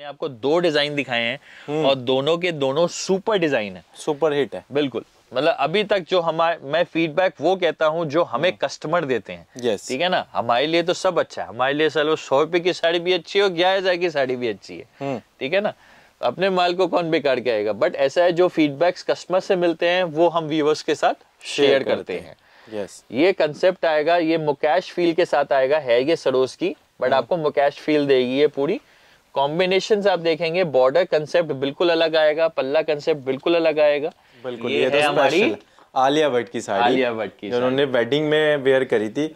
ने आपको दो डिजाइन दिखाए हैं हम्म। और दोनों के दोनों सुपर डिजाइन है सुपर हिट है बिल्कुल मतलब अभी तक जो हमारे मैं फीडबैक वो कहता हूँ जो हमें कस्टमर हम्म। देते हैं ठीक है ना हमारे लिए तो सब अच्छा है हमारे लिए सर वो सौ रुपए की साड़ी भी अच्छी है और ग्यारह हजार की साड़ी भी अच्छी है हम्म। ठीक है ना अपने माल को कौन बेकार के आएगा बट ऐसा है जो फीडबैक्स कस्टमर से मिलते हैं वो हम व्यूवर्स के साथ शेयर करते हैं yes. ये कंसेप्ट आएगा ये मुकैश फील के साथ आएगा है ये सरोज की बट आपको मुकैश फील देगी ये पूरी कॉम्बिनेशन आप देखेंगे बॉर्डर कंसेप्ट बिल्कुल अलग आएगा पल्ला कंसेप्ट बिल्कुल अलग आएगा बिल्कुल ये, ये तो हमारी आलिया भट्ट की साड़ी आलिया भट्ट की उन्होंने वेडिंग में वेयर करी थी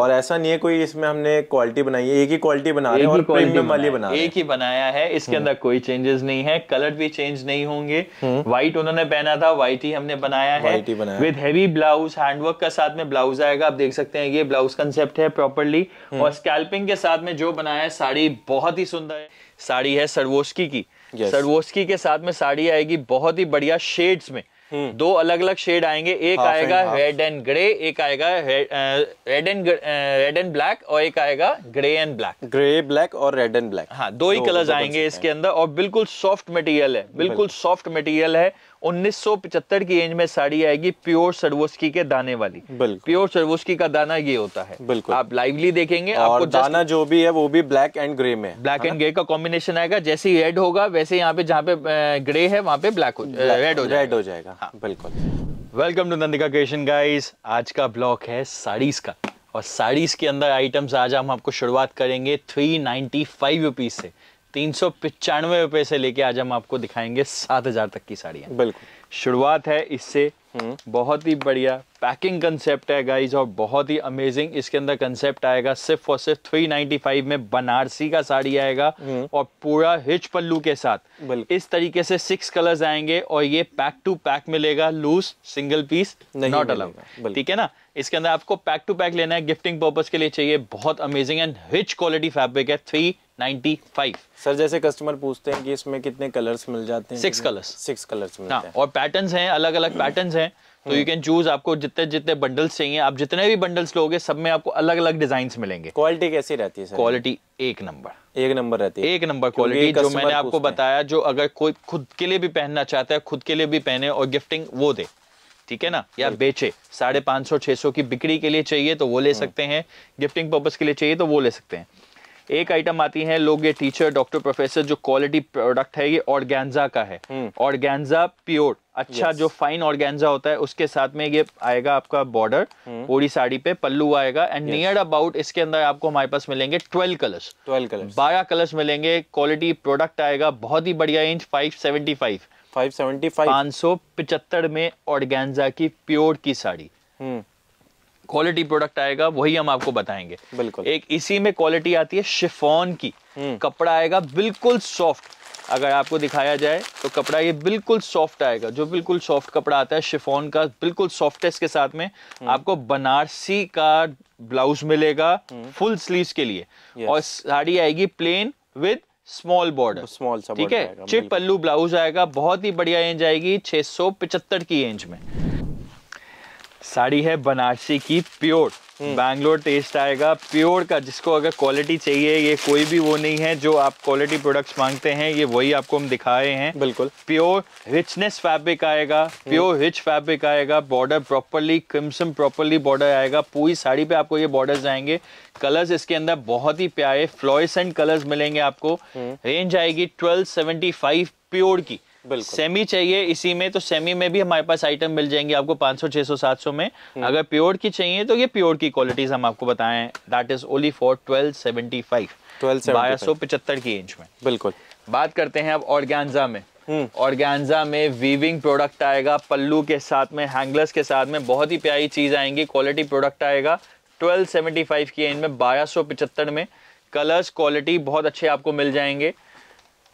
और ऐसा नहीं है कोई इसमें हमने क्वालिटी बनाई है एक ही क्वालिटी बना रहे हैं और प्रीमियम वाली बना एक ही बनाया है इसके अंदर कोई चेंजेस नहीं है कलर भी चेंज नहीं होंगे व्हाइट हम्म। उन्होंने पहना था व्हाइट ही हमने बनाया है विद हैवी ब्लाउज हैंडवर्क का साथ में ब्लाउज आएगा आप देख सकते हैं ये ब्लाउज कंसेप्ट है प्रॉपरली हम्म। और स्कैल्पिंग के साथ में जो बनाया है साड़ी बहुत ही सुंदर है साड़ी है सरवोस्की की yes. सरवोस्की के साथ में साड़ी आएगी बहुत ही बढ़िया शेड्स में हम्म। दो अलग अलग शेड आएंगे एक half आएगा रेड एंड ग्रे एक आएगा red and red and black और एक आएगा grey and black grey black और रेड एंड ब्लैक हाँ दो ही कलर्स आएंगे इसके अंदर और बिल्कुल सॉफ्ट मटेरियल है बिल्कुल सॉफ्ट मटेरियल है 1975 की एज में साड़ी आएगी प्योर सर्वोस्की के दाने वाली प्योर सर्वोस्की का दाना ये होता है बिल्कुल आप लाइवली देखेंगे और आपको दाना जो भी है वो भी ब्लैक एंड ग्रे में ब्लैक एंड ग्रे का कॉम्बिनेशन आएगा जैसे ही रेड होगा वैसे यहाँ पे जहाँ पे ग्रे है वहाँ पे ब्लैक रेड हो रेड हो जाएगा हाँ। बिल्कुल welcome to Nandika creation guys आज का ब्लॉक है साड़ीज का और साड़ीज के अंदर आइटम्स आज हम आपको शुरुआत करेंगे थ्री नाइन्टी फाइव रुपीज से तीन सौ पिचानवे रुपए से लेके आज हम आपको दिखाएंगे सात हजार तक की साड़ियाँ बिल्कुल शुरुआत है इससे हम्म। बहुत ही बढ़िया पैकिंग कंसेप्ट है गाइज और बहुत ही अमेजिंग इसके अंदर कंसेप्ट आएगा सिर्फ और सिर्फ थ्री नाइनटी फाइव में बनारसी का साड़ी आएगा हम्म। और पूरा हिच पल्लू के साथ इस तरीके से सिक्स कलर्स आएंगे और ये पैक टू पैक मिलेगा loose single piece not allowed ठीक है ना इसके अंदर आपको पैक टू पैक लेना है गिफ्टिंग पर्पज के लिए चाहिए बहुत amazing and rich quality fabric है थ्री फाइव सर जैसे कस्टमर पूछते हैं कि इसमें कितने कलर्स मिल जाते हैं सिक्स कलर्स सिक्स कलर्स मिलते हाँ, हैं और पैटर्न्स हैं अलग अलग पैटर्न्स हैं तो यू कैन चूज आपको जितने जितने बंडल्स चाहिए आप जितने भी बंडल्स लोगे सब में आपको अलग अलग डिजाइन मिलेंगे क्वालिटी कैसी रहती है क्वालिटी एक नंबर एक नंबर रहती है एक नंबर क्वालिटी जो मैंने आपको बताया जो अगर कोई खुद के लिए भी पहनना चाहता है खुद के लिए भी पहने और गिफ्टिंग वो दे ठीक है ना या बेचे साढ़े पांच सौ छह सौ की बिक्री के लिए चाहिए तो वो ले हम्म। सकते हैं गिफ्टिंग पर्पज के लिए चाहिए तो वो ले सकते हैं एक आइटम आती है लोग ये टीचर डॉक्टर प्रोफेसर जो क्वालिटी प्रोडक्ट है ये ऑर्गेन्जा का है ऑर्गेन्जा हम्म। प्योर अच्छा yes. जो फाइन ऑर्गेन्जा होता है उसके साथ में ये आएगा आपका बॉर्डर हम्म। पूरी साड़ी पे पल्लू आएगा एंड नियर अबाउट इसके अंदर आपको हमारे पास मिलेंगे ट्वेल्व कलर्स ट्वेल्व कलर्स बारह कलर्स मिलेंगे क्वालिटी प्रोडक्ट आएगा बहुत ही बढ़िया इंच फाइव सेवेंटी फाइव 575 में ऑर्गेन्जा की प्योर की साड़ी क्वालिटी हम्म। प्रोडक्ट आएगा वही हम आपको बताएंगे बिल्कुल एक इसी में क्वालिटी आती है शिफोन की हम्म। कपड़ा आएगा बिल्कुल सॉफ्ट अगर आपको दिखाया जाए तो कपड़ा ये बिल्कुल सॉफ्ट आएगा जो बिल्कुल सॉफ्ट कपड़ा आता है शिफोन का बिल्कुल सॉफ्टेस्ट के साथ में हम्म। आपको बनारसी का ब्लाउज मिलेगा फुल स्लीव के लिए और साड़ी आएगी plain with small border small ठीक है चिप पल्लू ब्लाउज आएगा बहुत ही बढ़िया एंज आएगी 675 की एंज में साड़ी है बनारसी की प्योर हम्म। बैंगलोर टेस्ट आएगा प्योर का जिसको अगर क्वालिटी चाहिए ये कोई भी वो नहीं है जो आप क्वालिटी प्रोडक्ट्स मांगते हैं ये वही आपको हम दिखाए हैं बिल्कुल प्योर रिचनेस फैब्रिक आएगा प्योर रिच फैब्रिक आएगा border properly crimson properly border आएगा पूरी साड़ी पे आपको ये बॉर्डर आएंगे कलर्स इसके अंदर बहुत ही प्यारे फ्लोरिसेंट कलर्स मिलेंगे आपको रेंज हम्म। आएगी ट्वेल्व सेवेंटी फाइव प्योर की सेमी चाहिए इसी में तो सेमी में भी हमारे पास आइटम मिल जाएंगे आपको 500 600 700 में हम्म। अगर प्योर की चाहिए तो ये प्योर की क्वालिटीज हम आपको बताएं दैट इज ओनली फॉर 1275 1275 की इंच में बिल्कुल बात करते हैं अब ऑर्गेन्जा में ऑर्गेन्जा हम्म। में वीविंग प्रोडक्ट आएगा पल्लू के साथ में हैंगलर्स के साथ में बहुत ही प्यारी चीज आएंगी क्वालिटी प्रोडक्ट आएगा 1275 की रेंज में 1275 में कलर्स क्वालिटी बहुत अच्छे आपको मिल जाएंगे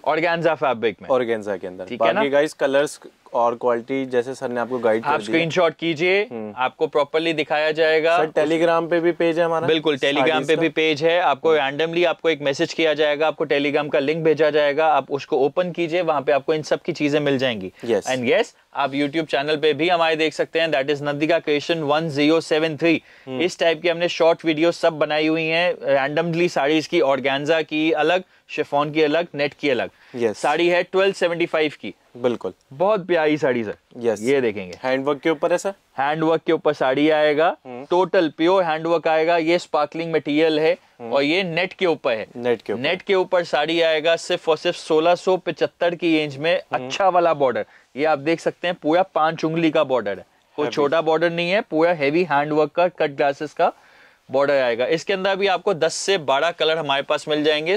ऑर्गेन्जा फैब्रिक में ऑर्गेन्जा के अंदर ठीक है ना गाइस कलर्स और क्वालिटी जैसे सर ने आपको गाइड आप स्क्रीन शॉट कीजिए हम्म। आपको प्रॉपरली दिखाया जाएगा सर टेलीग्राम पे भी पेज है हमारा बिल्कुल टेलीग्राम पे भी पेज है आपको रैंडमली हम्म। आपको एक मैसेज किया जाएगा आपको टेलीग्राम का लिंक भेजा जाएगा आप उसको ओपन कीजिए वहां पे आपको इन सब की चीजें मिल जाएंगी एंड यस आप यूट्यूब चैनल पे भी हमारे देख सकते हैं that is Nadika creation three इस टाइप की हमने शॉर्ट वीडियो सब बनाई हुई है रैंडमली साड़ीज की ऑर्गेन्जा की अलग शेफोन की अलग नेट की अलग साड़ी है फाइव की बिल्कुल बहुत प्यारी साड़ी सर यस ये देखेंगे हैंडवर्क के ऊपर है सर हैंडवर्क के ऊपर साड़ी आएगा टोटल प्योर हैंडवर्क आएगा ये स्पार्कलिंग मटेरियल है हम्म। और ये नेट के ऊपर है नेट के ऊपर नेट के ऊपर साड़ी आएगा सिर्फ और सिर्फ सोलह सो पचहत्तर की रेंज में हम्म। अच्छा वाला बॉर्डर ये आप देख सकते हैं पूरा पांच उंगली का बॉर्डर है कोई छोटा बॉर्डर नहीं है पूरा हैवी हैंडवर्क का कट ग्लासेस का बॉर्डर आएगा इसके अंदर भी आपको 10 से 12 कलर हमारे पास मिल जाएंगे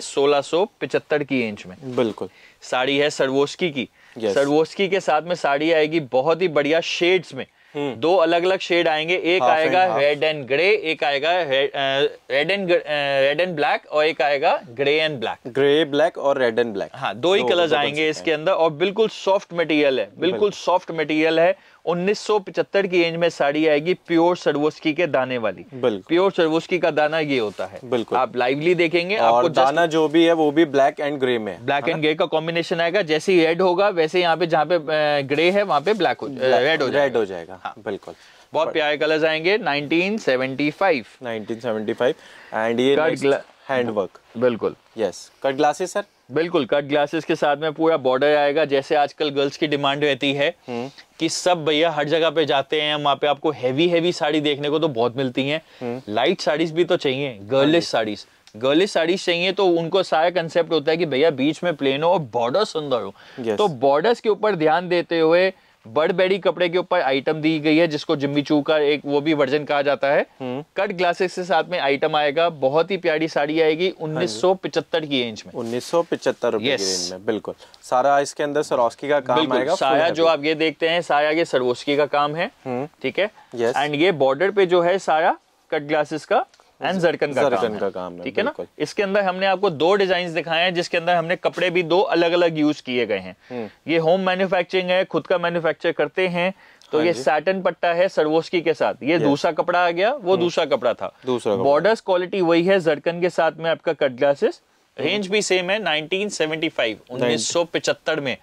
पिचहत्तर की इंच में बिल्कुल साड़ी है सरवोस्की की yes. सरवोस्की के साथ में साड़ी आएगी बहुत ही बढ़िया शेड्स में हम्म। दो अलग अलग शेड आएंगे एक आएगा रेड एंड ग्रे एक आएगा red and red and black और एक आएगा grey and black grey black और रेड एंड ब्लैक हाँ दो ही कलर आएंगे इसके अंदर और बिल्कुल सॉफ्ट मटेरियल है बिल्कुल सॉफ्ट मटेरियल है 1975 की एज में साड़ी आएगी प्योर सरवोस्की के दाने वाली प्योर सरवोस्की का दाना ये होता है बिल्कुल आप लाइवली देखेंगे और आपको दाना जो भी है वो भी ब्लैक एंड ग्रे में ब्लैक एंड ग्रे का कॉम्बिनेशन आएगा जैसे ही रेड होगा वैसे यहाँ पे जहाँ पे ग्रे है वहाँ पे ब्लैक हो रेड हो रेड हो जाएगा हाँ। बिल्कुल बहुत प्यारे कलर्स आएंगे 1975 1975 एंड ये हैंडवर्क बिल्कुल यस कट ग्लासेस सर बिल्कुल कट ग्लासेस के साथ में पूरा बॉर्डर आएगा जैसे आजकल गर्ल्स की डिमांड रहती है हम्म। कि सब भैया हर जगह पे जाते हैं वहाँ पे आपको हैवी हैवी साड़ी देखने को तो बहुत मिलती है लाइट हम्म। साड़ीज भी तो चाहिए गर्लिश हाँ साड़ीज गर्लिश साड़ीज चाहिए तो उनको सारा कंसेप्ट होता है कि भैया बीच में प्लेन हो और बॉर्डर सुंदर हो yes. तो बॉर्डर्स के ऊपर ध्यान देते हुए बर्ड बेड़ी कपड़े के ऊपर आइटम दी गई है जिसको जिम्मी चू का एक वो भी वर्जन कहा जाता है कट हम्म। ग्लासेस के साथ में आइटम आएगा बहुत ही प्यारी साड़ी आएगी हाँ उन्नीस 1975 की रेंज में उन्नीस सौ की बिल्कुल सारा इसके अंदर सरोस्की का काम आएगा साया जो आप ये देखते हैं साया ये सरोस्की का काम है हम्म। ठीक है एंड ये बॉर्डर पे जो है साया कट ग्लासेस का एंड जरकन का का काम है ठीक है ना इसके अंदर हमने आपको दो डिजाइन दिखाए हैं जिसके अंदर हमने कपड़े भी दो अलग अलग यूज किए गए हैं हम्म। ये होम मैन्युफैक्चरिंग है खुद का मैन्युफैक्चर करते हैं तो हाँ ये सैटन पट्टा है सरवोस्की के साथ ये दूसरा कपड़ा आ गया वो हम्म। दूसरा कपड़ा था दूसरा बॉर्डर्स क्वालिटी वही है जड़कन के साथ में आपका कट ग्लासेस रेंज भी सेम है 1975 1975 में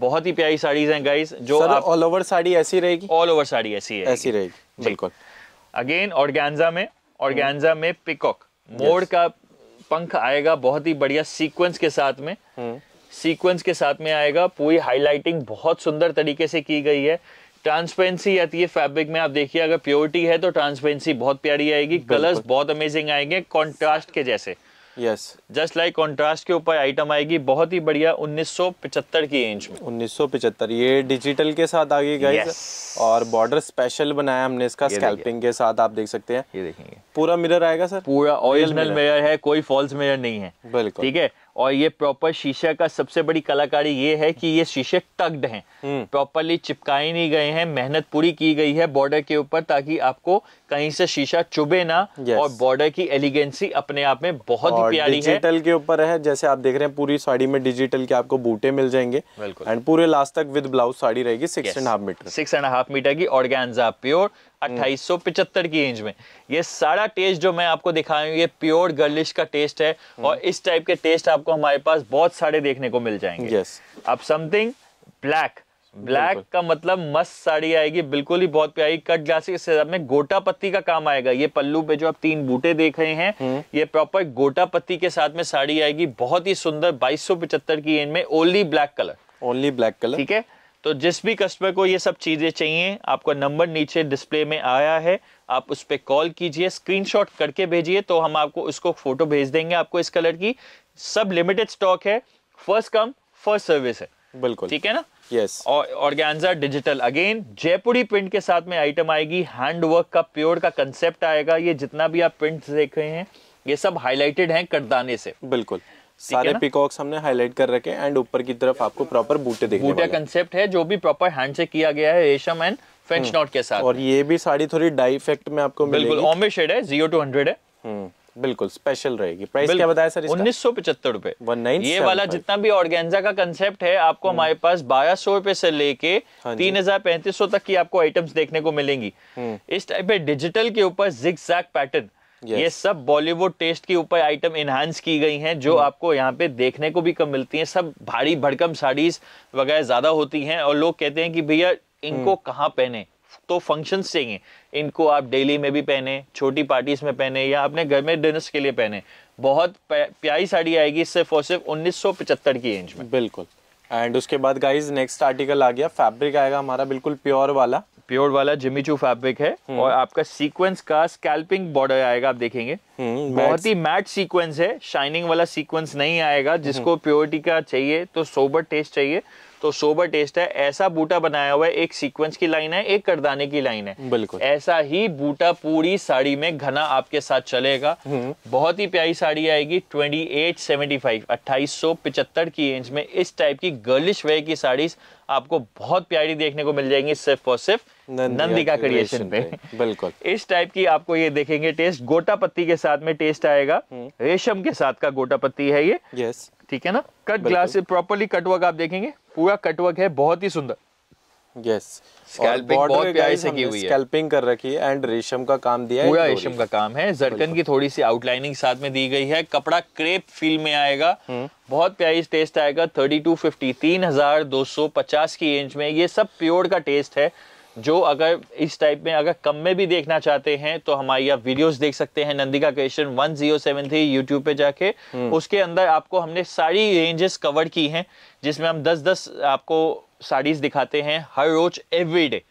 बहुत ही प्यारी साड़ीज हैं गाइस जो ऑल ओवर साड़ी ऐसी रहेगी ऑल ओवर साड़ी ऐसी है ऐसी रहेगी बिल्कुल अगेन ऑर्गेन्जा में ऑर्गेन्जा में पिकॉक मोर का पंख आएगा बहुत ही बढ़िया सीक्वेंस के साथ में सीक्वेंस हम्म। के साथ में आएगा पूरी हाईलाइटिंग बहुत सुंदर तरीके से की गई है ट्रांसपेरेंसी आती है फैब्रिक में आप देखिए अगर प्योरिटी है तो ट्रांसपेरेंसी बहुत प्यारी आएगी कलर्स बहुत अमेजिंग आएंगे कॉन्ट्रास्ट के जैसे यस जस्ट लाइक कॉन्ट्रास्ट के ऊपर आइटम आएगी बहुत ही बढ़िया 1975 की एंज में 1975 ये डिजिटल के साथ आ गई गाइस yes. और बॉर्डर स्पेशल बनाया हमने इसका स्कैल्पिंग के साथ आप देख सकते हैं ये देखेंगे पूरा मिरर आएगा सर पूरा ओरिजिनल मिरर है कोई फॉल्स मिरर नहीं है बिल्कुल ठीक है और ये प्रॉपर शीशे का सबसे बड़ी कलाकारी ये है कि ये शीशे टक्ड हैं प्रॉपरली हम्म। चिपकाए नहीं गए हैं मेहनत पूरी की गई है बॉर्डर के ऊपर ताकि आपको कहीं से शीशा चुभे ना yes. और बॉर्डर की एलिगेंसी अपने आप में बहुत ही प्यारी है डिजिटल के ऊपर है जैसे आप देख रहे हैं पूरी साड़ी में डिजिटल के आपको बूटे मिल जाएंगे एंड पूरे लास्ट तक विद ब्लाउज साड़ी रहेगी six and half metre six and half metre की ऑर्गेन्जा प्योर अट्ठाईस की रेंज में ये सारा टेस्ट जो मैं आपको दिखा रहा हूँ ये प्योर गर्लिश का टेस्ट है हम्म। और इस टाइप के टेस्ट आपको हमारे पास बहुत सारे देखने को मिल जाएंगे यस अब समथिंग ब्लैक ब्लैक का मतलब मस्त साड़ी आएगी बिल्कुल ही बहुत प्यारी कट ग्लासी के में गोटा पत्ती का काम आएगा ये पल्लू पे जो आप तीन बूटे देख रहे हैं हम्म। ये प्रॉपर गोटा पत्ती के साथ में साड़ी आएगी बहुत ही सुंदर बाईस की एंड में only black colour only black colour ठीक है तो जिस भी कस्टमर को ये सब चीज़ें चाहिए आपका नंबर नीचे डिस्प्ले में आया है आप उस पर कॉल कीजिए स्क्रीनशॉट करके भेजिए तो हम आपको उसको फ़ोटो भेज देंगे आपको इस कलर की सब लिमिटेड स्टॉक है फर्स्ट कम फर्स्ट सर्विस है बिल्कुल ठीक है ना यस और organza digital again Jaipuri print के साथ में आइटम आएगी हैंडवर्क का प्योर का कंसेप्ट आएगा ये जितना भी आप प्रिंट देख रहे हैं ये सब हाईलाइटेड हैं करदाने से बिल्कुल सारे पिकॉक्स हमने हाईलाइट कर रखे एंड ऊपर की तरफ आपको प्रॉपर बूटे देखने बूटे कंसेप्ट है जो भी प्रॉपर हैंड से किया गया है रेशम एंड फ्रेंच नॉट के साथ और ये भी साड़ी थोड़ी डाई इफेक्ट में आपको बिल्कुल ऑमे शेड है जीरो टू हंड्रेड है हम्म, बिल्कुल स्पेशल रहेगी प्राइस क्या बताया सर उन्नीस सौ पचहत्तर रूपए ये वाला जितना भी ऑर्गेन्जा का कंसेप्ट है आपको हम्म। हमारे पास बारह सौ रूपए से लेके हाँ तीन हजार पैंतीस सौ तक की आपको आइटम्स देखने को मिलेंगी हम्म। इस टाइप पे डिजिटल के ऊपर जिग पैटर्न yes. ये सब बॉलीवुड टेस्ट के ऊपर आइटम एनहांस की गई हैं जो hmm. आपको यहाँ पे देखने को भी कम मिलती हैं सब भारी भड़कम साड़ीज वगैरह ज्यादा होती हैं और लोग कहते हैं कि भैया इनको hmm. कहाँ पहने तो फंक्शन चाहिए इनको आप डेली में भी पहने छोटी पार्टीज में पहने या अपने घर में डिनर्स के लिए पहने बहुत प्यारी साड़ी आएगी सिर्फ और सिर्फ उन्नीस की रेंज में बिल्कुल एंड उसके बाद गाइज नेक्स्ट आर्टिकल आ गया फैब्रिक आएगा हमारा बिल्कुल प्योर वाला प्योर वाला जिमी चू फैब्रिक है हम्म। और आपका सीक्वेंस का स्कैल्पिंग बॉर्डर आएगा आप देखेंगे हम्म, बहुत ही मैट सीक्वेंस है शाइनिंग वाला सीक्वेंस नहीं आएगा जिसको प्योरिटी हम्म। का चाहिए तो सोबर टेस्ट चाहिए तो सोबर टेस्ट है ऐसा बूटा बनाया हुआ है एक सीक्वेंस की लाइन है एक करदाने की लाइन है बिल्कुल ऐसा ही बूटा पूरी साड़ी में घना आपके साथ चलेगा हम्म। बहुत ही प्यारी साड़ी आएगी ट्वेंटी एट सेवेंटी फाइव अट्ठाईस सौ पिचहत्तर की रेंज में इस टाइप की गर्लिश वे की साड़ी आपको बहुत प्यारी देखने को मिल जाएंगी सिर्फ और सिर्फ नंदिका क्रिएशन पे बिल्कुल इस टाइप की आपको ये देखेंगे टेस्ट गोटा पत्ती के साथ में टेस्ट आएगा हम्म। रेशम के साथ का गोटा पत्ती है ये यस ठीक है ना कट ग्लास प्रॉपरली कटवर्क आप देखेंगे पूरा कटवर्क है बहुत ही सुंदर यस स्कैल्पिंग कर रखी है एंड रेशम का काम दिया पूरा रेशम का काम है जरकन की थोड़ी सी आउटलाइनिंग साथ में दी गई है कपड़ा क्रेप फील में आएगा हम्म। बहुत प्यारी टेस्ट आएगा थर्टी टू फिफ्टी तीन हजार दो सौ पचास की रेंज में ये सब प्योर का टेस्ट है जो अगर इस टाइप में अगर कम में भी देखना चाहते हैं तो हमारी आप वीडियोस देख सकते हैं नंदिका क्रिएशन थ्री यूट्यूब पे जाके हम्म। उसके अंदर आपको हमने सारी रेंजेस कवर की हैं जिसमें हम दस दस आपको साड़ीज दिखाते हैं हर रोज एवरी डे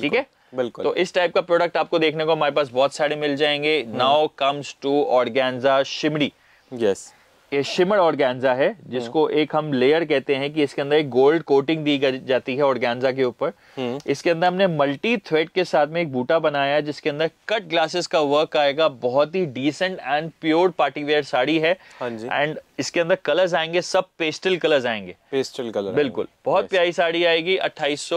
ठीक है बिल्कुल तो इस टाइप का प्रोडक्ट आपको देखने को हमारे पास बहुत सारे मिल जाएंगे now comes to organza shimmery yes ये शिमर ऑर्गेन्जा है जिसको हम्म। एक हम लेयर कहते हैं कि इसके अंदर एक गोल्ड कोटिंग दी जाती है ऑर्गेन्जा के ऊपर हम्म। इसके अंदर हमने मल्टी थ्रेड के साथ में एक बूटा बनाया है जिसके अंदर कट ग्लासेस का वर्क आएगा बहुत ही decent and pure party wear sari है एंड हाँ इसके अंदर कलर्स आएंगे सब पेस्टल कलर्स आएंगे पेस्टल कलर बिल्कुल बहुत प्यारी साड़ी आएगी अट्ठाईस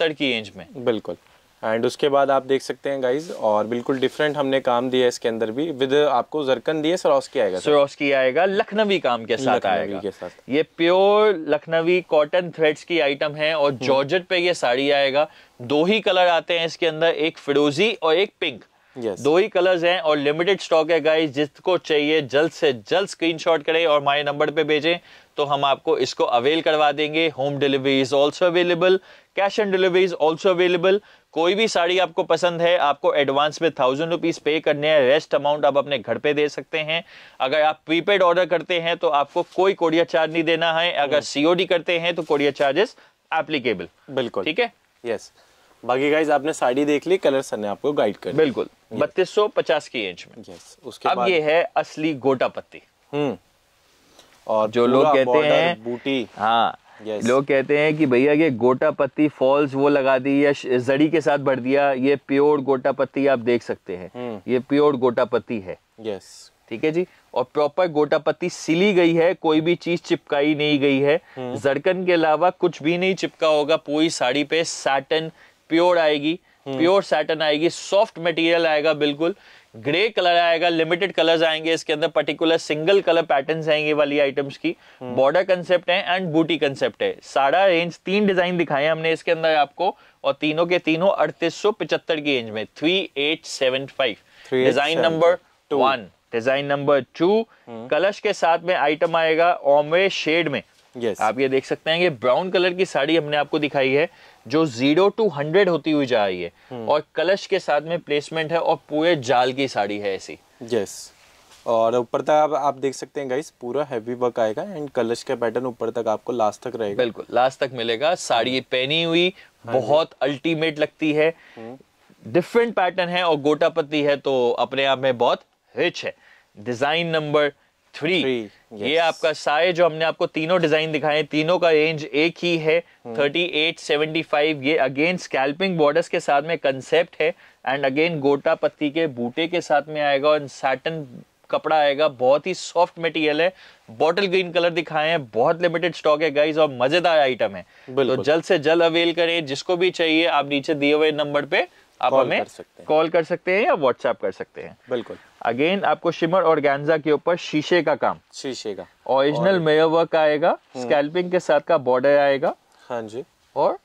की रेंज में बिल्कुल एंड उसके बाद आप देख सकते हैं गाइज और बिल्कुल डिफरेंट हमने काम दिया है इसके अंदर भी विद आपको जरकन दिए सरोस्की आएगा सरोस्की आएगा लखनवी काम के साथ आएगा के साथ ये प्योर लखनवी कॉटन थ्रेड्स की आइटम है और जॉर्जेट हम्म। पे ये साड़ी आएगा दो ही कलर आते हैं इसके अंदर एक फिरोजी और एक पिंक yes. दो ही कलर्स हैं और लिमिटेड स्टॉक है गाइस जिसको चाहिए जल्द से जल्द स्क्रीनशॉट करें और माय नंबर पे भेजें तो हम आपको इसको अवेल करवा देंगे home delivery is also available cash on delivery is also available कोई भी साड़ी आपको पसंद है आपको एडवांस में थाउजेंड रुपीज पे करने हैं रेस्ट अमाउंट आप अपने घर पे दे सकते हैं अगर आप प्रीपेड ऑर्डर करते हैं तो आपको कोई कोडिया चार्ज नहीं देना है अगर सीओडी करते हैं तो कोडिया चार्जेस एप्लीकेबल बिल्कुल ठीक है यस yes. बाकी गाइज आपने साड़ी देख ली कलर सर ने आपको गाइड कर बिल्कुल बत्तीस सौ पचास की इंच में यस उसके अब ये है असली गोटा पत्ती हम्म। और जो लोग कहते हैं बूटी हाँ Yes. लोग कहते हैं कि भैया ये गोटा पत्ती फॉल्स वो लगा दी या जड़ी के साथ भर दिया ये प्योर गोटा पत्ती आप देख सकते हैं हम्म। ये प्योर गोटा पत्ती है यस ठीक है जी और प्रॉपर गोटा पत्ती सिली गई है कोई भी चीज चिपकाई नहीं गई है हम्म। जड़कन के अलावा कुछ भी नहीं चिपका होगा पूरी साड़ी पे सैटन प्योर आएगी हम्म। प्योर सैटन आएगी सॉफ्ट मटेरियल आएगा बिल्कुल ग्रे कलर आएगा लिमिटेड कलर्स आएंगे इसके अंदर पर्टिकुलर सिंगल कलर पैटर्न आएंगे वाली आइटम्स की बॉर्डर हम्म। कंसेप्ट है एंड बूटी कंसेप्ट है सारा रेंज तीन डिजाइन दिखाए हमने इसके अंदर आपको और तीनों के तीनों अड़तीस सौ पिछहत्तर की रेंज में three eight seven five design number one design number two कलश के साथ में आइटम आएगा ऑमवे शेड में yes. आप ये देख सकते हैं ये ब्राउन कलर की साड़ी हमने आपको दिखाई है जो जीरो टू हंड्रेड होती हुई जा रही है हम्म। और कलश के साथ में प्लेसमेंट है और पूरे जाल की साड़ी है ऐसी यस और ऊपर तक आप आप देख सकते हैं गाइस पूरा हैवी वर्क आएगा एंड कलश का पैटर्न ऊपर तक आपको लास्ट तक रहेगा बिल्कुल लास्ट तक मिलेगा साड़ी हम्म। पहनी हुई हाँ बहुत अल्टीमेट लगती है डिफरेंट हम्म। पैटर्न है और गोटापत्ती है तो अपने आप में बहुत रिच है डिजाइन नंबर थ्री ये आपका साय जो हमने आपको तीनों डिजाइन दिखाए तीनों का रेंज एक ही है थर्टी एट सेवेंटी फाइव ये अगेन स्कैल्पिंग बॉर्डर्स के साथ में कंसेप्ट है एंड अगेन गोटा पत्ती के बूटे के साथ में आएगा और सैटन कपड़ा आएगा बहुत ही सॉफ्ट मटेरियल है बॉटल ग्रीन कलर दिखाए हैं बहुत लिमिटेड स्टॉक है गाइज और मजेदार आइटम है तो जल्द से जल्द अवेल करें जिसको भी चाहिए आप नीचे दिए हुए नंबर पे आप हमें कॉल कर सकते हैं या व्हाट्सएप कर सकते हैं बिल्कुल अगेन आपको शिमर और गैंजा के ऊपर शीशे का काम शीशे का ओरिजिनल मेयर वर्क आएगा स्कैल्पिंग हम्म। के साथ का बॉर्डर आएगा हाँ जी और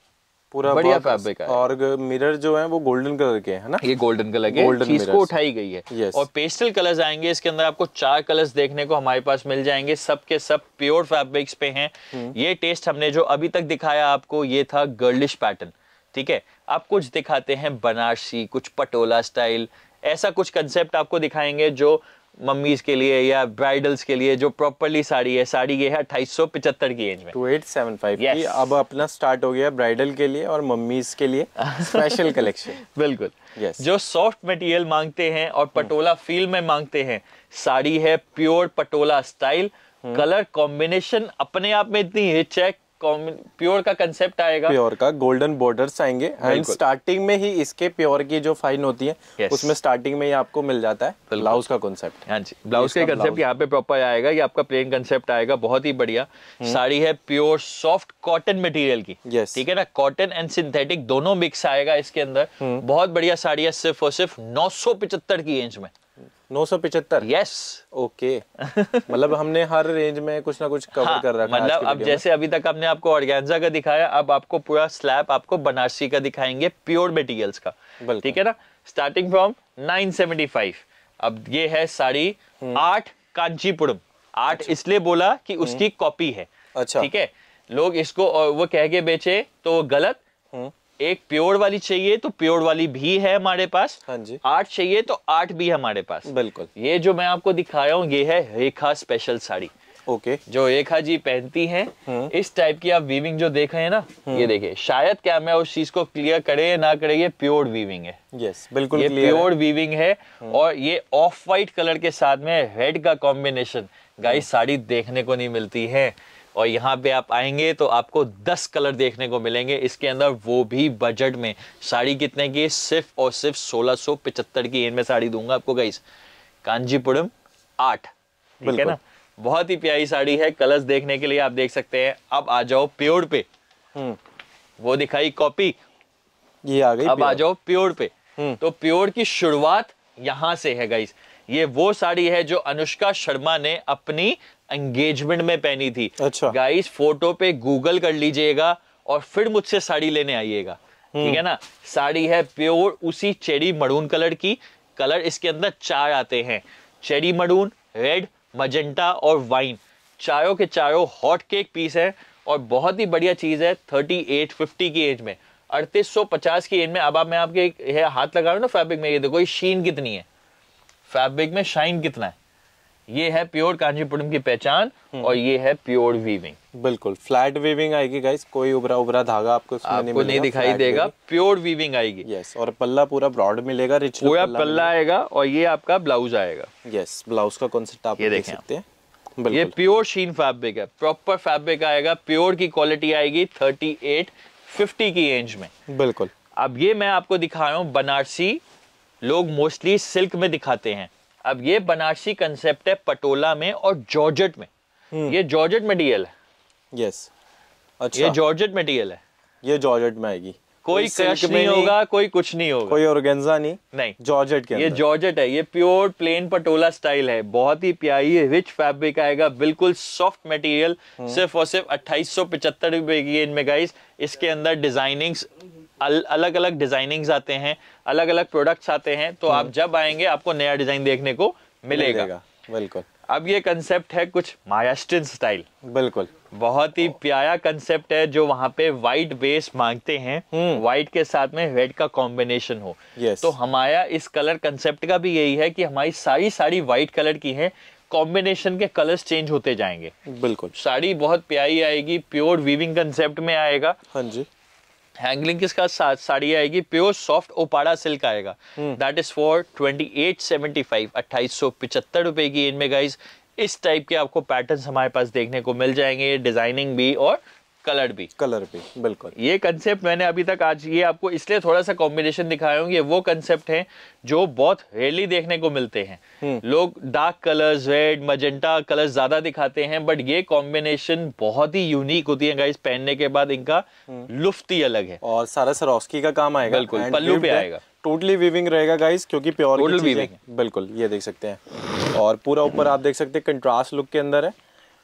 पूरा बढ़िया फैब्रिक है और मिरर जो है वो गोल्डन कलर के है ना ये गोल्डन कलर के गोल्डन चीज को उठाई गई है yes. और पेस्टल कलर्स आएंगे इसके अंदर आपको चार कलर्स देखने को हमारे पास मिल जाएंगे सब के सब प्योर फैब्रिक्स पे हैं हम्म। ये टेस्ट हमने जो अभी तक दिखाया आपको ये था गर्लिश पैटर्न ठीक है आप कुछ दिखाते हैं बनारसी कुछ पटोला स्टाइल ऐसा कुछ कंसेप्ट आपको दिखाएंगे जो मम्मीज के लिए या ब्राइडल्स के लिए जो प्रॉपरली साड़ी है साड़ी ये है अट्ठाईस सौ पिचहत्तर की एज में टू एट सेवन फाइव की अब अपना स्टार्ट हो गया ब्राइडल के लिए और मम्मीज के लिए स्पेशल कलेक्शन बिल्कुल yes. जो सॉफ्ट मटेरियल मांगते हैं और हम्म। पटोला फील में मांगते हैं साड़ी है pure patola style colour combination अपने आप में इतनी है प्योर का कंसेप्ट आएगा प्योर का गोल्डन बॉर्डर्स आएंगे एंड स्टार्टिंग में ही इसके प्योर की जो फाइन होती है yes. उसमें स्टार्टिंग में ही आपको मिल जाता है ब्लाउज का कॉन्सेप्ट हाँ जी ब्लाउज का कंसेप्ट यहाँ पे प्रॉपर आएगा ये आपका प्लेन कंसेप्ट आएगा बहुत ही बढ़िया हम्म। साड़ी है प्योर सॉफ्ट कॉटन मटेरियल की yes. ठीक है ना कॉटन एंड सिंथेटिक दोनों मिक्स आएगा इसके अंदर हम्म। बहुत बढ़िया साड़ी है सिर्फ और सिर्फ नौ की रेंज में नौ सौ पिछहत्तर यस ओके मतलब हमने हर रेंज में कुछ ना कुछ कवर हाँ, कर रखा मतलब अब जैसे अभी तक हमने आपको ऑर्गेन्जा का दिखाया अब आपको पूरा स्लैब आपको बनारसी का दिखाएंगे प्योर मेटीरियल्स का ठीक है ना स्टार्टिंग फ्रॉम नाइन फाइव अब ये है साड़ी हम्म। आठ कांचीपुरम आठ अच्छा। इसलिए बोला कि हम्म। उसकी कॉपी है अच्छा ठीक है लोग इसको वो कह के बेचे तो वो गलत हम्म। एक प्योर वाली चाहिए तो प्योर वाली भी है हमारे पास हाँ जी आठ चाहिए तो आठ भी है हमारे पास बिल्कुल ये जो मैं आपको दिखा रहा हूँ ये है Rekha special sari okay okay. जो रेखा जी पहनती हैं हम्म। इस टाइप की आप वीविंग जो देख रहे हैं ना हम्म। ये देखिए शायद कैमरा उस चीज को क्लियर करे या ना करे ये प्योर वीविंग है यस yes, बिल्कुल ये प्योर वीविंग है हम्म। और ये ऑफ व्हाइट कलर के साथ में रेड का कॉम्बिनेशन गाइस साड़ी देखने को नहीं मिलती है और यहाँ पे आप आएंगे तो आपको 10 कलर देखने को मिलेंगे इसके अंदर वो भी बजट में साड़ी कितने की सिर्फ और सिर्फ सोलह की इनमें साड़ी दूंगा आपको गाइस कांजीपुरम आठ ठीक है ना बहुत ही प्यारी साड़ी है कलर्स देखने के लिए आप देख सकते हैं अब आ जाओ प्योर पे हम्म। वो दिखाई कॉपी ये आ गई अब आ जाओ प्योर पे हम्म। तो प्योर की शुरुआत यहां से है गाइस ये वो साड़ी है जो अनुष्का शर्मा ने अपनी एंगेजमेंट में पहनी थी अच्छा गाइस फोटो पे गूगल कर लीजिएगा और फिर मुझसे साड़ी लेने आइएगा हम्म। ठीक है ना साड़ी है प्योर उसी चेरी मरून कलर की कलर इसके अंदर चार आते हैं चेरी मरून रेड मजेंटा और वाइन चारों के चारों हॉट केक पीस है और बहुत ही बढ़िया चीज़ है थर्टी एट फिफ्टी की एज में अड़तीस सौ पचास की एज में अब आप मैं आपके हाथ लगा रहा हूँ ना फैब्रिक में ये देखो ये शीन कितनी है फैब्रिक में शाइन कितना है ये है प्योर कांजीपुरम की पहचान हम्म। और ये है प्योर वीविंग बिल्कुल फ्लैट वीविंग आएगी गाइस कोई उबरा उबरा धागा आपको आपको नहीं दिखाई देगा प्योर वीविंग आएगी यस और पल्ला पूरा ब्रॉड मिलेगा रिच पूरा पल्ला आएगा और ये आपका ब्लाउज आएगा यस ब्लाउज का कॉन्सेप्ट आप ये देख सकते हैं ये प्योर शीन फैब्रिक है प्रॉपर फैब्रिक आएगा प्योर की क्वालिटी आएगी थर्टी एट फिफ्टी की रेंज में बिल्कुल अब ये मैं आपको दिखा रहा हूँ बनारसी लोग मोस्टली सिल्क में दिखाते हैं अब ये बनारसी कंसेप्ट है पटोला में और जॉर्जेट में हम्म। ये जॉर्जेट मटेरियल है यस अच्छा ये जॉर्जेट मटेरियल है ये जॉर्जेट में आएगी कोई क्रश नहीं होगा कोई कुछ नहीं होगा कोई ऑर्गेन्जा नहीं नहीं जॉर्जेट के ये जॉर्जेट है ये प्योर प्लेन पटोला स्टाइल है बहुत ही प्यारी है रिच फैब्रिक आएगा बिल्कुल सॉफ्ट हम्म। मटेरियल सिर्फ और सिर्फ अट्ठाईस सौ पचहत्तर रुपए की इनमें गाइस इसके अंदर डिजाइनिंग्स अल, अलग अलग डिजाइनिंग्स आते हैं अलग अलग प्रोडक्ट्स आते हैं तो आप हम्म। जब आएंगे आपको नया डिजाइन देखने को मिलेगा बिल्कुल अब ये कंसेप्ट है कुछ मायास्टिन स्टाइल बिल्कुल बहुत ही प्यारा कंसेप्ट है जो वहाँ पे व्हाइट बेस मांगते हैं व्हाइट हम्म। के साथ में रेड का कॉम्बिनेशन हो yes. तो हमारा इस कलर कंसेप्ट का भी यही है कि हमारी सारी साड़ी व्हाइट कलर की है कॉम्बिनेशन के कलर्स चेंज होते जाएंगे बिल्कुल साड़ी बहुत प्यारी आएगी प्योर वीविंग कंसेप्ट में आएगा हाँ जी हैंगलिंग किसका साथ साड़ी आएगी प्योर सॉफ्ट ओपाड़ा सिल्क आएगा that is for twenty eight seventy five अट्ठाईस सौ पिचहत्तर रुपए की इनमें गाइज इस टाइप के आपको पैटर्न्स हमारे पास देखने को मिल जाएंगे डिजाइनिंग भी और कलर भी कलर भी बिल्कुल ये कंसेप्ट मैंने अभी तक आज ये आपको इसलिए थोड़ा सा कॉम्बिनेशन दिखाया हूँ ये वो कंसेप्ट है जो बहुत रेयरली देखने को मिलते हैं हम्म। लोग dark colours red magenta colours ज्यादा दिखाते हैं बट ये कॉम्बिनेशन बहुत ही यूनिक होती है गाइस पहनने के बाद इनका हम्म। लुफ्त ही अलग है और सारा सरोस्की का काम आएगा बिल्कुल पल्लू पे आएगा टोटली विविंग रहेगा गाइस क्योंकि प्योर टोटल बिल्कुल ये देख सकते हैं और पूरा ऊपर आप देख सकते हैं कंट्रास्ट लुक के अंदर है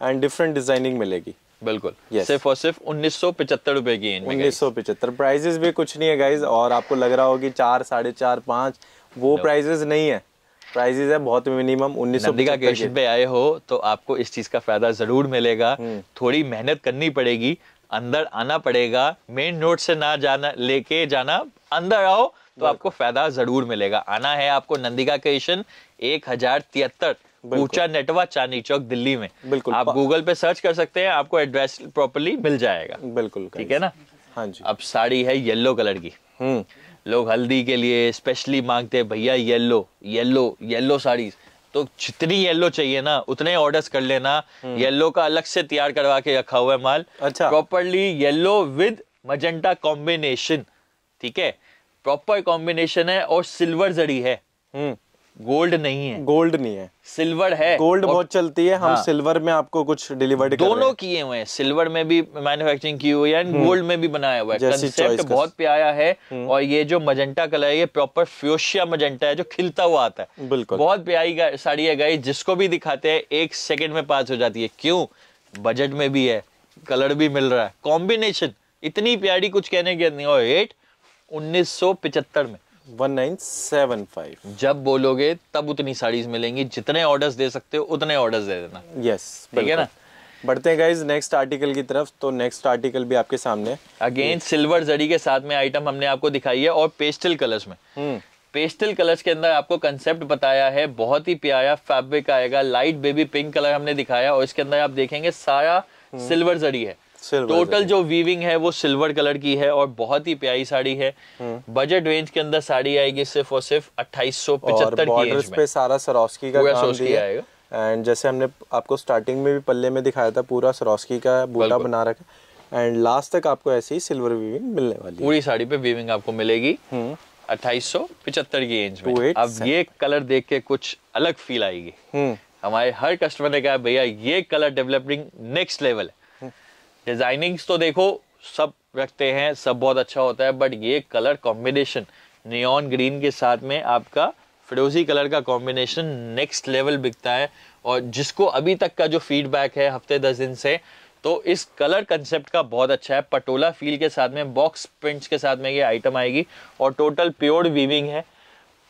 एंड डिफरेंट डिजाइनिंग मिलेगी बिल्कुल yes. सिर्फ और सिर्फ उन्नीस सौ पिछहत्तर रुपए की उन्नीस सौ पिछहत्तर प्राइजेस भी कुछ नहीं है गाइज और आपको लग रहा होगी चार साढ़े चार पांच वो प्राइजेस नहीं है प्राइजेस है बहुत मिनिमम उन्नीस सौ पे आए हो तो आपको इस चीज का फायदा जरूर मिलेगा हम्म। थोड़ी मेहनत करनी पड़ेगी अंदर आना पड़ेगा मेन रोड से ना जाना लेके जाना अंदर आओ तो आपको फायदा जरूर मिलेगा आना है आपको नंदिका केशन एक हजार तिहत्तर ऊंचा नेटवा चांदी चौक दिल्ली में बिल्कुल आप गूगल पे सर्च कर सकते हैं आपको एड्रेस प्रॉपरली मिल जाएगा बिल्कुल ठीक है ना हाँ जी अब साड़ी है येलो कलर की हम्म। लोग हल्दी के लिए स्पेशली मांगते हैं भैया येलो येलो येलो साड़ी तो जितनी येलो चाहिए ना उतने ऑर्डर्स कर लेना येलो हम्म। का अलग से तैयार करवा के रखा हुआ है माल अच्छा properly yellow with magenta combination ठीक है प्रॉपर कॉम्बिनेशन है और सिल्वर जड़ी है हम्म। गोल्ड नहीं है गोल्ड नहीं है सिल्वर है गोल्ड बहुत चलती है हम हाँ। सिल्वर में आपको कुछ डिलीवर दोनों किए हुए हैं सिल्वर में भी मैन्युफैक्चरिंग की हुई है एंड गोल्ड हम्म। में भी बनाया हुआ है कंसेप्ट बहुत प्यारा है हम्म। और ये जो मजेंटा कलर है ये प्रॉपर फ्योशिया मजेंटा है जो खिलता हुआ आता है बिल्कुल बहुत प्यारी साड़ी है गाई जिसको भी दिखाते हैं एक सेकेंड में पास हो जाती है क्यों बजट में भी है कलर भी मिल रहा है कॉम्बिनेशन इतनी प्यारी कुछ कहने की नहीं और एट उन्नीस में 1975 जब बोलोगे तब उतनी साड़ीज मिलेंगी जितने ऑर्डर्स दे सकते हो उतने ऑर्डर्स दे देना यस yes, ठीक है ना बढ़ते हैं गाइज नेक्स्ट आर्टिकल की तरफ तो नेक्स्ट आर्टिकल भी आपके सामने अगेन सिल्वर जड़ी के साथ में आइटम हमने आपको दिखाई है और पेस्टल कलर्स में पेस्टल हम्म। कलर्स के अंदर आपको कंसेप्ट बताया है बहुत ही प्यारा फैब्रिक आएगा लाइट बेबी पिंक कलर हमने दिखाया और इसके अंदर आप देखेंगे सारा सिल्वर हम्म। जड़ी है टोटल जो वीविंग है वो सिल्वर कलर की है और बहुत ही प्यारी साड़ी है बजट हम्म। रेंज के अंदर साड़ी आएगी सिर्फ और सिर्फ अट्ठाईस सौ पचहत्तर पे सारा सरोस्की का काम दिया एंड जैसे हमने आपको स्टार्टिंग में भी पल्ले में दिखाया था पूरा सरोस्की का बूटा बना रखा एंड लास्ट तक आपको ऐसे ही सिल्वर वीविंग मिलने वाली पूरी साड़ी पे वीविंग आपको मिलेगी हम्म। अट्ठाईस सौ पिचहत्तर की रेंज में अब ये कलर देख के कुछ अलग फील आएगी हम्म। हमारे हर कस्टमर ने कहा भैया ये कलर डेवलपिंग नेक्स्ट लेवल है डिजाइनिंग्स तो देखो सब रखते हैं सब बहुत अच्छा होता है बट ये कलर कॉम्बिनेशन नियॉन ग्रीन के साथ में आपका फिरोजी कलर का कॉम्बिनेशन नेक्स्ट लेवल बिकता है और जिसको अभी तक का जो फीडबैक है हफ्ते दस दिन से तो इस कलर कंसेप्ट का बहुत अच्छा है पटोला फील के साथ में बॉक्स प्रिंट्स के साथ में ये आइटम आएगी और टोटल प्योर वीविंग है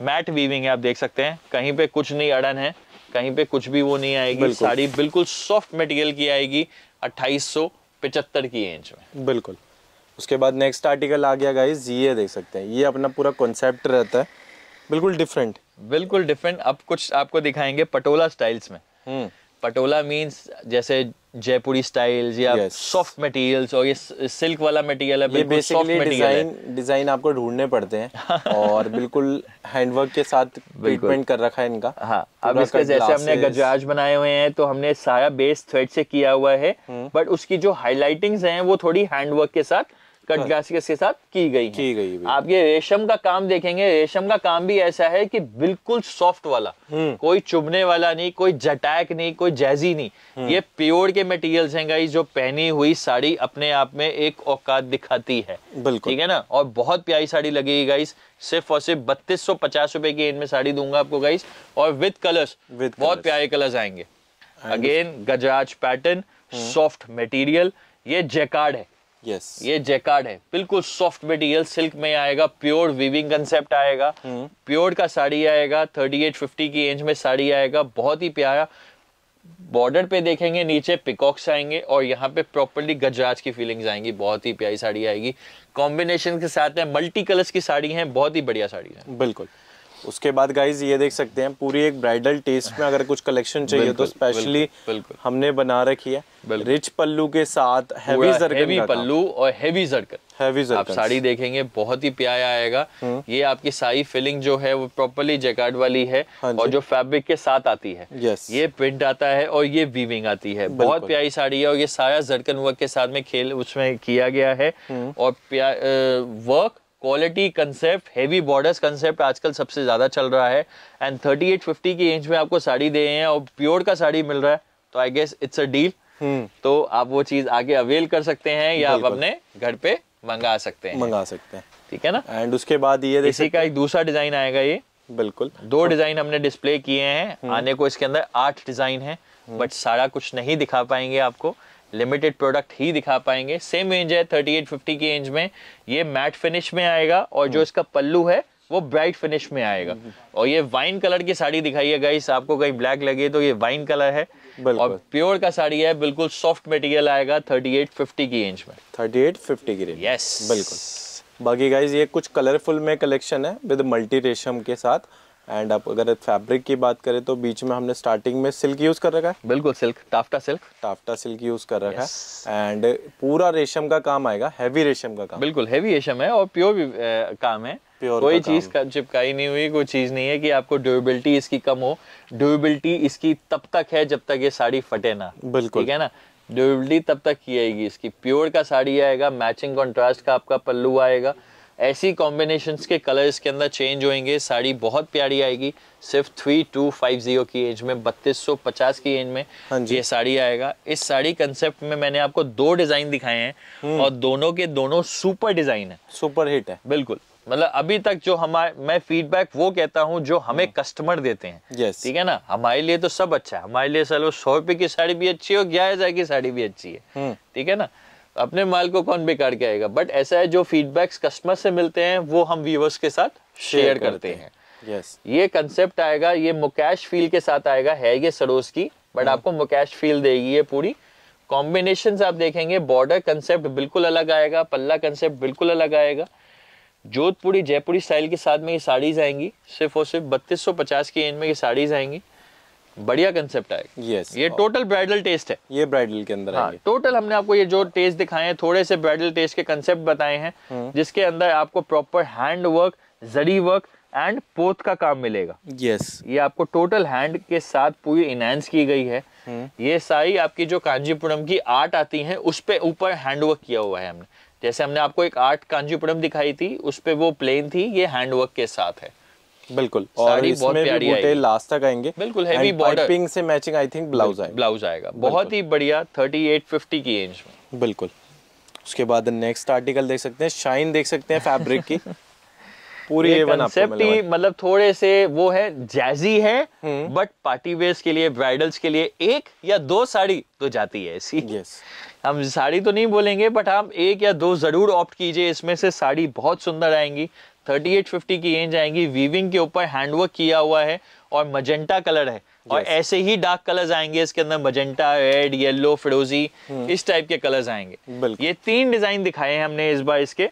मैट वीविंग है आप देख सकते हैं कहीं पे कुछ नहीं अड़न है कहीं पे कुछ भी वो नहीं आएगी साड़ी बिल्कुल सॉफ्ट मटेरियल की आएगी अट्ठाईस पिचहत्तर की रेंज में बिल्कुल उसके बाद नेक्स्ट आर्टिकल आ गया गाइज ये देख सकते हैं ये अपना पूरा कॉन्सेप्ट रहता है बिल्कुल डिफरेंट बिल्कुल डिफरेंट अब कुछ आपको दिखाएंगे पटोला स्टाइल्स में हम्म। पटोला मीन्स जैसे जयपुरी स्टाइल्स या सॉफ्ट मटेरियल्स और ये सिल्क वाला मटेरियल है बिल्कुल सॉफ्ट डिजाइन आपको ढूंढने पड़ते हैं और बिल्कुल हैंडवर्क के साथ ट्रीटमेंट कर रखा है इनका हाँ अब इसका जैसे हमने गजराज बनाए हुए हैं तो हमने सारा बेस थ्रेड से किया हुआ है बट हम्म। उसकी जो हाईलाइटिंग हैं वो थोड़ी हैंडवर्क के साथ कट ग्लासियस हाँ। के साथ की गई की गई आप ये रेशम का काम देखेंगे रेशम का काम भी ऐसा है कि बिल्कुल सॉफ्ट वाला हम्म। कोई चुभने वाला नहीं कोई जटैक नहीं कोई जैजी नहीं हम्म। ये प्योर के मटेरियल्स हैं गाइस जो पहनी हुई साड़ी अपने आप में एक औकात दिखाती है बिल्कुल ठीक है ना और बहुत प्यारी साड़ी लगेगी गाइस सिर्फ और सिर्फ बत्तीस सौ पचास रुपए की इनमें साड़ी दूंगा आपको गाइस और विद कलर्स बहुत प्यारे कलर्स आएंगे again Gajraj pattern soft material ये जैकार्ड है yes. ये जेकार्ड है बिल्कुल सॉफ्ट मटेरियल सिल्क में आएगा प्योर वीविंग कंसेप्ट आएगा प्योर हम्म। का साड़ी आएगा थर्टी एट फिफ्टी की रेंज में साड़ी आएगा बहुत ही प्यारा बॉर्डर पे देखेंगे नीचे पिकॉक्स आएंगे और यहाँ पे प्रॉपरली गजराज की फीलिंग्स आएंगी बहुत ही प्यारी साड़ी आएगी कॉम्बिनेशन के साथ है मल्टी कलर्स की साड़ी है बहुत ही बढ़िया साड़ी है बिल्कुल उसके बाद गाइज ये देख सकते हैं पूरी एक ब्राइडल टेस्ट में अगर कुछ कलेक्शन चाहिए तो स्पेशली हमने बना रखी है रिच पल्लू के साथ हैवी हैवी पल्लू और हैवी जरकन हैवी आप साड़ी देखेंगे बहुत ही प्यारा आएगा हम्म। ये आपकी साई फिलिंग जो है वो प्रॉपरली जैकार्ड वाली है हाँ और जो फैब्रिक के साथ आती है ये प्रिंट आता है और ये वीविंग आती है बहुत प्यारी साड़ी है और ये सारा जरकन वर्क के साथ में खेल उसमें किया गया है हम्म। और work quality concept heavy borders concept आजकल सबसे ज़्यादा चल रहा है एंड थर्टी एट फिफ्टी की रेंज में आपको साड़ी दे हैं और प्योर का साड़ी मिल रहा है तो I guess it's a deal तो आप वो चीज़ आगे अवेल कर सकते हैं या आप अपने घर पे मंगा सकते हैं मंगा सकते हैं ठीक है ना एंड उसके बाद ये इसी का एक दूसरा डिज़ाइन आएगा ये बिल्कुल दो डिज़ाइन हमने डिस्प्ले किए हैं हम्म। आने को इसके अंदर आठ डिज़ाइन है बट सारा कुछ नहीं दिखा पाएंगे आपको लिमिटेड प्रोडक्ट ही दिखा पाएंगे सेम रेंज है थर्टी एट फिफ्टी की रेंज में ये मैट फिनिश में आएगा और जो हम्म। इसका पल्लू है वो ब्राइट फिनिश में आएगा हम्म, हम्म। और ये वाइन कलर की साड़ी दिखाई है गाइस आपको कहीं ब्लैक लगे तो ये वाइन कलर है और प्योर का साड़ी है बिल्कुल सॉफ्ट मटेरियल आएगा थर्टी एट फिफ्टी की रेंज में थर्टी एट फिफ्टी की रेंज यस बिल्कुल बाकी गाइज ये कुछ कलरफुल में कलेक्शन है विद मल्टी रेशम के साथ एंड आप अगर फैब्रिक की बात करें तो बीच में हमने स्टार्टिंग में सिल्क यूज़ कर रखा है बिल्कुल silk taffeta silk taffeta silk use कर रखा है एंड पूरा रेशम का काम आएगा हैवी रेशम का काम बिल्कुल हैवी रेशम है और प्योर भी ए, काम है प्योर कोई चीज़ का चिपकाई नहीं हुई कोई चीज़ नहीं है कि आपको ड्यूरेबिलिटी इसकी कम हो ड्यूरेबिलिटी इसकी तब तक है जब तक ये साड़ी फटे ना बिल्कुल ठीक है ना ड्यूरेबिलिटी तब तक की आएगी इसकी प्योर का साड़ी आएगा मैचिंग कॉन्ट्रास्ट का आपका पल्लू आएगा ऐसी कॉम्बिनेशन के कलर्स के अंदर चेंज हो साड़ी बहुत प्यारी आएगी सिर्फ थ्री टू फाइव जीरो की एज में बत्तीस सौ पचास की एज में हाँ ये साड़ी आएगा इस साड़ी कंसेप्ट में मैंने आपको दो डिजाइन दिखाए हैं हम्म। और दोनों के दोनों सुपर डिजाइन है सुपर हिट है बिल्कुल मतलब अभी तक जो हमारे मैं फीडबैक वो कहता हूँ जो हमें कस्टमर हम्म। देते हैं ठीक है ना हमारे लिए तो सब अच्छा है हमारे लिए सर सौ रुपये की साड़ी भी अच्छी है और ग्यारह हजार की साड़ी भी अच्छी है हम्म। ठीक है ना अपने माल को कौन बेकार के आएगा बट ऐसा है जो फीडबैक्स कस्टमर से मिलते हैं वो हम व्यूवर्स के साथ शेयर करते हैं यस ये कंसेप्ट आएगा ये मुकेश फील के साथ आएगा है ये सरोज की बट hmm. आपको मुकेश फील देगी ये पूरी कॉम्बिनेशन आप देखेंगे बॉर्डर कंसेप्ट बिल्कुल अलग आएगा पल्ला कंसेप्ट बिल्कुल अलग आएगा जोधपुरी जयपुरी स्टाइल के साथ में ये साड़ीज आएंगी सिर्फ और सिर्फ बत्तीस सौ पचास की एंड में ये साड़ीज आएंगी बढ़िया कंसेप्ट है यस yes, ये टोटल ब्राइडल टेस्ट है ये ब्राइडल के अंदर हाँ, टोटल हमने आपको ये जो टेस्ट दिखाए हैं थोड़े से ब्राइडल टेस्ट के कंसेप्ट बताए हैं हम्म। जिसके अंदर आपको प्रॉपर हैंड वर्क जड़ी वर्क एंड पोत का काम मिलेगा यस yes. ये आपको टोटल हैंड के साथ पूरी इनहेंस की गई है हम्म। ये सारी आपकी जो कांजीपुरम की आर्ट आती है उस पर ऊपर हैंडवर्क किया हुआ है हमने जैसे हमने आपको एक आर्ट कांजीपुरम दिखाई थी उस पर वो प्लेन थी ये हैंडवर्क के साथ है बिल्कुल और इसमें भी बूटे लास्ट तक आएंगे बिल्कुल हैवी बॉर्डर पिंक से मैचिंग आई थिंक ब्लाउज आएगा ब्लाउज आएगा बहुत ही बढ़िया 3850 की रेंज में बिल्कुल उसके बाद नेक्स्ट आर्टिकल देख सकते हैं शाइन देख सकते हैं फैब्रिक की पूरी ये कंसेप्ट ही मतलब थोड़े से वो है जैजी है बट पार्टी वेयर्स के लिए ब्राइडल्स के लिए एक या दो साड़ी तो जाती है ऐसी yes. हम साड़ी तो नहीं बोलेंगे बट हम एक या दो जरूर ऑप्ट कीजिए इसमें से साड़ी बहुत सुंदर आएंगी 3850 की रेंज आएंगी वीविंग के ऊपर हैंडवर्क किया हुआ है और मजेंटा कलर है yes. और ऐसे ही डार्क कलर्स आएंगे इसके अंदर मजेंटा रेड येलो फिरोजी इस टाइप के कलर्स आएंगे ये तीन डिजाइन दिखाए हैं हमने इस बार इसके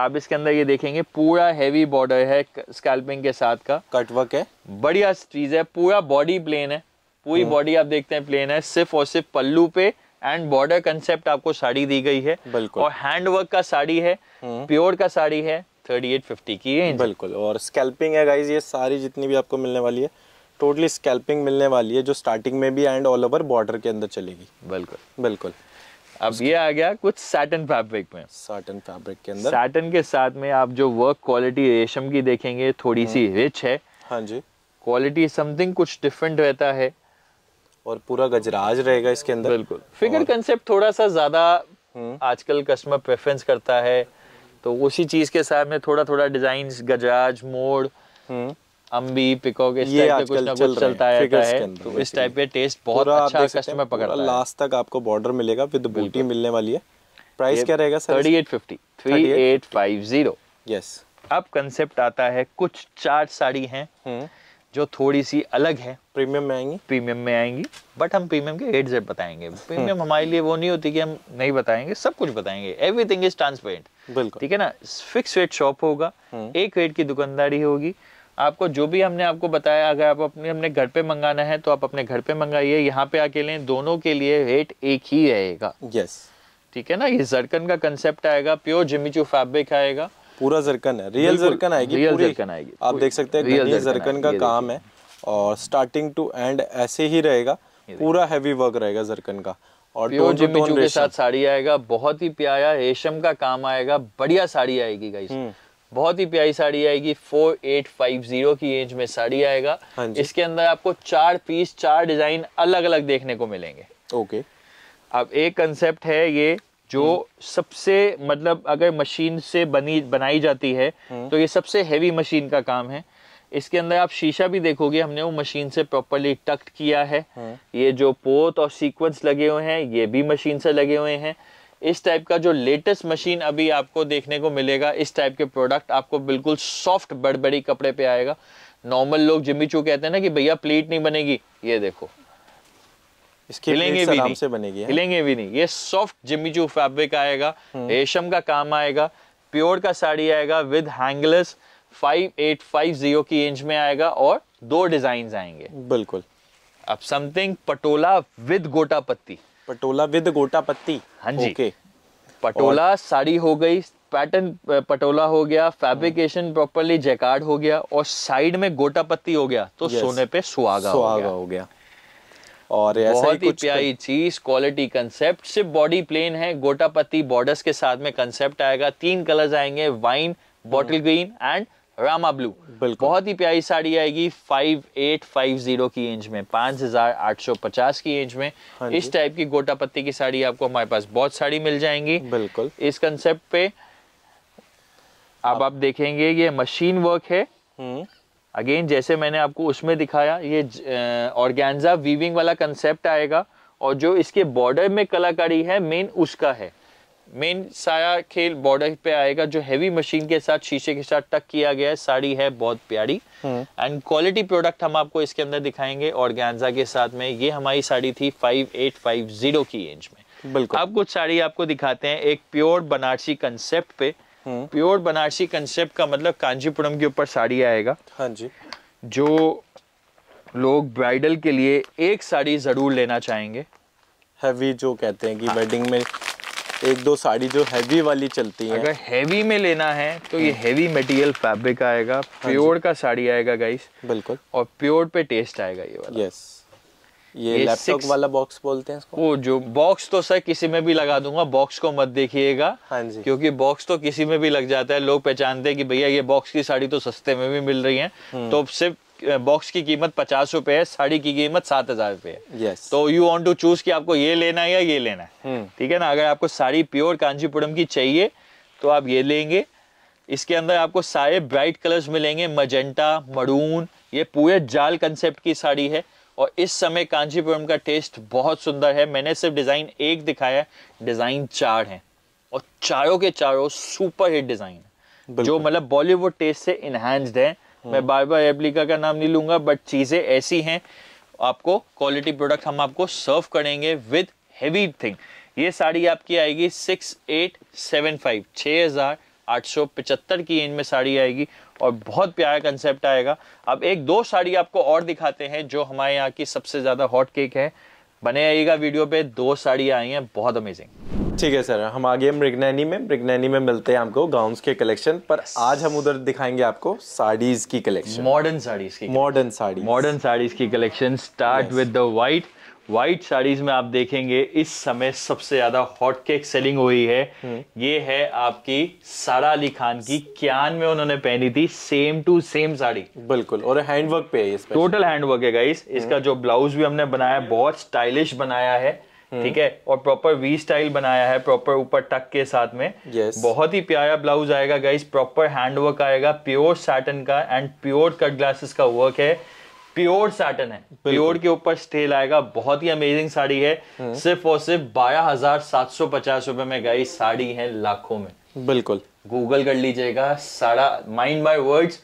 आप इसके अंदर ये देखेंगे पूरा हैवी बॉर्डर है स्कैल्पिंग के साथ का कटवर्क है बढ़िया चीज है पूरा बॉडी प्लेन है पूरी बॉडी हम्म। आप देखते हैं प्लेन है सिर्फ और सिर्फ पल्लू पे एंड बॉर्डर कंसेप्ट आपको साड़ी दी गई है और हैंडवर्क का साड़ी है प्योर हम्म। का साड़ी है 3850 की रेंज बिल्कुल और स्कैल्पिंग है गाइज ये सारी जितनी भी आपको मिलने वाली है टोटली स्कैल्पिंग मिलने वाली है जो स्टार्टिंग में भी एंड ऑल ओवर बॉर्डर के अंदर चलेगी बिल्कुल बिल्कुल अब ये आ गया कुछ सैटन फैब्रिक में सैटन फैब्रिक के अंदर सैटन के साथ में आप जो वर्क क्वालिटी रेशम की देखेंगे थोड़ी सी रिच हम्म। है हाँ जी क्वालिटी समथिंग कुछ डिफरेंट रहता है और पूरा गजराज रहेगा इसके अंदर बिल्कुल फिगर कंसेप्ट थोड़ा सा ज्यादा हम्म। आजकल कस्टमर प्रेफरेंस करता है तो उसी चीज के साथ में थोड़ा थोड़ा डिजाइन गजराज मोड़ हम्म। अम्बी पिकॉक इस टाइप का कुछ ना कुछ चलता रहता है तो इस टाइप के टेस्ट बहुत अच्छा कस्टमर पकड़ रहा है लास्ट तक आपको बॉर्डर मिलेगा विद बूटी मिलने वाली है प्राइस क्या रहेगा सर 3850 3850 यस अब कंसेप्ट आता है कुछ चार साड़ी हैं हम्म। जो थोड़ी सी अलग है प्रीमियम में आएंगी प्रीमियम में आएंगी बट हम प्रीमियम के एड जेड बताएंगे हम्म। प्रीमियम हमारे लिए वो नहीं होती कि हम नहीं बताएंगे सब कुछ बताएंगे एवरीथिंग इज ट्रांसपेरेंट बिल्कुल ठीक है ना फिक्स रेट शॉप होगा हम्म। एक रेट की दुकानदारी होगी आपको जो भी हमने आपको बताया अगर आप अपने हमने घर पे मंगाना है तो आप अपने घर पे मंगाइए यहाँ पे आके लें दोनों के लिए रेट एक ही रहेगा यस ठीक है ना ये जड़कन का कंसेप्ट आएगा प्योर जिमीचू फैब्रिक आएगा पूरा जरकन है रियल जरकन आएगी रियल जरकन आएगी आप देख सकते हैं रियल जरकन का काम है और स्टार्टिंग टू एंड ऐसे ही रहेगा पूरा हैवी वर्क रहेगा जरकन का और टोन टू टोन के साथ साड़ी आएगा बहुत ही प्यारा रेशम का काम आएगा बढ़िया साड़ी आएगी गाइस हम्म। बहुत ही प्यारी साड़ी आएगी 4850 की एज में साड़ी आएगा हाँ इसके अंदर आपको चार पीस चार डिजाइन अलग अलग देखने को मिलेंगे ओके अब एक कंसेप्ट है ये जो हम्म। सबसे मतलब अगर मशीन से बनी बनाई जाती है हम्म। तो ये सबसे हेवी मशीन का काम है इसके अंदर आप शीशा भी देखोगे हमने वो मशीन से प्रॉपरली टक्ट किया है हम्म। ये जो पोत और सीक्वेंस लगे हुए हैं ये भी मशीन से लगे हुए हैं इस टाइप का जो लेटेस्ट मशीन अभी आपको देखने को मिलेगा इस टाइप के प्रोडक्ट आपको बिल्कुल सॉफ्ट बड़बड़ी कपड़े पे आएगा नॉर्मल लोग जिम्मी चू कहते हैं ना कि भैया प्लेट नहीं बनेगी ये देखो इसके हिलेंगे भी नहीं से बनेगी हाँ। हिलेंगे भी नहीं ये सॉफ्ट जिमी जिमीजू फैब्रिक आएगा हम्म। रेशम का काम आएगा प्योर का साड़ी आएगा विद हैंगलेस फाइव फाइव एट जीरो की रेंज में आएगा और दो डिजाइन आएंगे बिल्कुल अब समथिंग पटोला विद गोटा पत्ती पटोला विद गोटा पत्ती हाँ जी okay. पटोला और... साड़ी हो गई पैटर्न पटोला हो गया फैब्रिकेशन प्रॉपरली जैकार्ड हो गया और साइड में गोटा पत्ती हो गया तो yes. सोने पे सुहागा हो गया, हो गया। और ऐसा बहुत ही प्यारी चीज क्वालिटी कंसेप्ट सिर्फ बॉडी प्लेन है गोटापत्ती बॉर्डर्स के साथ में कंसेप्ट आएगा तीन कलर्स आएंगे वाइन बॉटल ग्रीन एंड रामा ब्लू बहुत ही प्यारी साड़ी आएगी 5850 की इंच में 5850 की इंच में हाँ इस टाइप की गोटा पत्ती की साड़ी आपको हमारे पास बहुत साड़ी मिल जाएंगी बिल्कुल इस कंसेप्ट पे अब आप, आप देखेंगे ये मशीन वर्क है हम्म। अगेन जैसे मैंने आपको उसमें दिखाया ये ऑर्गेन्जा वीविंग वाला कंसेप्ट आएगा और जो इसके बॉर्डर में कलाकारी है मेन उसका है मेन साया खेल बॉर्डर पे आएगा जो हैवी मशीन के साथ शीशे के साथ टक किया गया है साड़ी है बहुत प्यारी एंड क्वालिटी प्रोडक्ट हम आपको इसके अंदर दिखाएंगे और गैंजा के साथ में ये हमारी साड़ी थी 5850 की एंज में बिल्कुल अब कुछ साड़ी आपको दिखाते हैं एक प्योर बनारसी कंसेप्ट पे हम्म। प्योर बनारसी कंसेप्ट का मतलब कांजीपुरम के ऊपर साड़ी आएगा हाँ जी जो लोग ब्राइडल के लिए एक साड़ी जरूर लेना चाहेंगे हैवी जो कहते हैं कि वेडिंग हाँ। में एक दो साड़ी जो हैवी वाली चलती है अगर हैवी में लेना है तो ये हैवी मटेरियल फैब्रिक आएगा प्योर हाँ का साड़ी आएगा गाइस बिल्कुल और प्योर पे टेस्ट आएगा ये वाला यस ये, ये लैपटॉप वाला बॉक्स बोलते हैं इसको वो जो बॉक्स तो सर किसी में भी लगा दूंगा बॉक्स को मत देखिएगा हाँ जी क्योंकि बॉक्स तो किसी में भी लग जाता है लोग पहचानते हैं कि भैया ये बॉक्स की साड़ी तो सस्ते में भी मिल रही है हम्म। तो सिर्फ बॉक्स की कीमत पचास रुपए है साड़ी की कीमत सात हजार रुपए है yes. तो यू वांट टू चूज कि आपको ये लेना है या ये लेना है हम्म। ठीक है ना अगर आपको साड़ी प्योर कांचीपुरम की चाहिए तो आप ये लेंगे इसके अंदर आपको सारे ब्राइट कलर्स मिलेंगे मजेंटा मरून ये पूरे जाल कंसेप्ट की साड़ी है और इस समय कांजीपुरम का टेस्ट बहुत सुंदर है मैंने सिर्फ डिज़ाइन एक दिखाया डिज़ाइन चार हैं और चारों के चारों सुपर हिट डिज़ाइन जो मतलब बॉलीवुड टेस्ट से इन्हांस्ड है हम्म। मैं बार बार एप्लिका का नाम नहीं लूंगा बट चीज़ें ऐसी हैं आपको क्वालिटी प्रोडक्ट हम आपको सर्व करेंगे विद हैवी थिंग ये साड़ी आपकी आएगी सिक्स एट सेवन फाइव छः हज़ार आठ सौ पचहत्तर की इनमें साड़ी आएगी और बहुत प्यारा कंसेप्ट आएगा अब एक दो साड़ी आपको और दिखाते हैं जो हमारे यहाँ की सबसे ज़्यादा हॉट केक है बने आइएगा वीडियो पे दो साड़ियाँ आई हैं बहुत अमेजिंग ठीक है सर हम आगे मृगनैनी में मृगनैनी में मिलते हैं आपको गाउन के कलेक्शन पर आज हम उधर दिखाएंगे आपको साड़ीज की कलेक्शन मॉडर्न साड़ीज की मॉडर्न साड़ी मॉडर्न साड़ीज की collection start with the white white saris में आप देखेंगे इस समय सबसे ज्यादा हॉट केक सेलिंग हुई है हम्म। ये है आपकी सारा अली खान की क्यान में उन्होंने पहनी थी सेम टू सेम साड़ी बिल्कुल और हैंडवर्क पे है टोटल हैंडवर्क है गाइस हम्म। इसका जो ब्लाउज भी हमने बनाया हम्म। बहुत स्टाइलिश बनाया है ठीक है और प्रॉपर वी स्टाइल बनाया है प्रॉपर ऊपर टक के साथ में yes. बहुत ही प्यारा ब्लाउज आएगा गाइस प्रॉपर हैंडवर्क आएगा प्योर सैटन का एंड प्योर कट ग्लासेस का वर्क है प्योर सैटन है प्योर के ऊपर स्टेल आएगा बहुत ही अमेजिंग साड़ी है हम्म। सिर्फ और सिर्फ बारह हजार सात सौ पचास रुपए में गई साड़ी है लाखों में बिल्कुल गूगल कर लीजिएगा साड़ा माइंड बाय वर्ड्स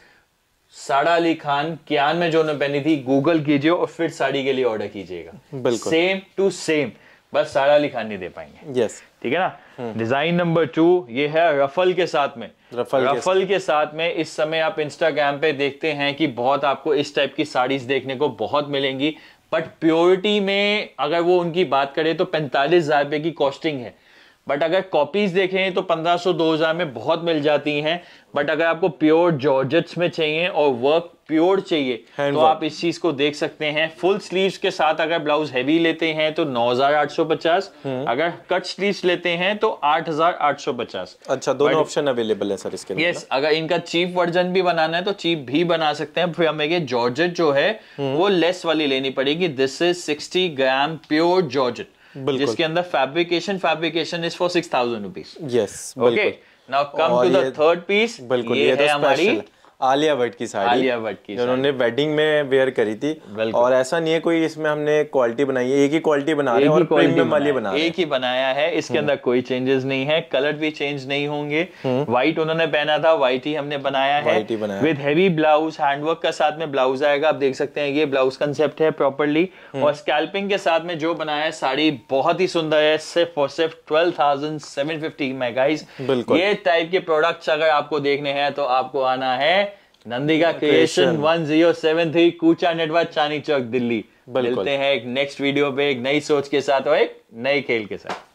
साड़ा अली खान क्यान में जो उन्होंने पहनी थी गूगल कीजिए और फिर साड़ी के लिए ऑर्डर कीजिएगा बिल्कुल सेम टू सेम बस साड़ा अली खान नहीं दे पाएंगे यस yes. ठीक है ना डिजाइन नंबर टू ये है रफल के साथ में रफल, रफल के, के साथ में इस समय आप इंस्टाग्राम पे देखते हैं कि बहुत आपको इस टाइप की साड़ीज देखने को बहुत मिलेंगी बट प्योरिटी में अगर वो उनकी बात करें तो पैंतालीस हजार रुपए की कॉस्टिंग है बट अगर कॉपीज देखें तो 1500 2000 में बहुत मिल जाती हैं बट अगर आपको प्योर जॉर्जेट्स में चाहिए और वर्क प्योर चाहिए तो आप इस चीज को देख सकते हैं फुल स्लीव्स के साथ अगर ब्लाउज हैवी लेते हैं तो 9850 हम्म। अगर कट स्लीव्स लेते हैं तो 8850 अच्छा दोनों ऑप्शन अवेलेबल है सर इसके यस अगर इनका चीप वर्जन भी बनाना है तो चीप भी बना सकते हैं फिर हमें जॉर्जेट जो है हम्म। वो लेस वाली लेनी पड़ेगी this is 60 gram pure georgette जिसके अंदर fabrication fabrication is for six thousand rupees yes okay now come to the third piece बिल्कुल ये, ये तो है हमारी आलिया भट्ट की साड़ी आलिया भट्ट की उन्होंने वेडिंग में वेयर करी थी और ऐसा नहीं है कोई इसमें हमने क्वालिटी बनाई है एक ही क्वालिटी बना रहे हैं और प्रीमियम वाली बना एक ही बनाया है इसके अंदर कोई चेंजेस नहीं है कलर भी चेंज नहीं होंगे व्हाइट हम्म। उन्होंने पहना था व्हाइट ही हमने बनाया है विद हैवी ब्लाउज हैंडवर्क का साथ में ब्लाउज आएगा आप देख सकते हैं ये ब्लाउज कंसेप्ट है प्रॉपरली हम्म। और स्कैल्पिंग के साथ में जो बनाया है साड़ी बहुत ही सुंदर है सिर्फ और सिर्फ twelve thousand seven fifty mega ये टाइप के प्रोडक्ट्स अगर आपको देखने हैं तो आपको आना है नंदिका क्रिएशन थ्री कूचा नेटवर्क चांदी चौक दिल्ली मिलते हैं एक नेक्स्ट वीडियो पे एक नई सोच के साथ और एक नए खेल के साथ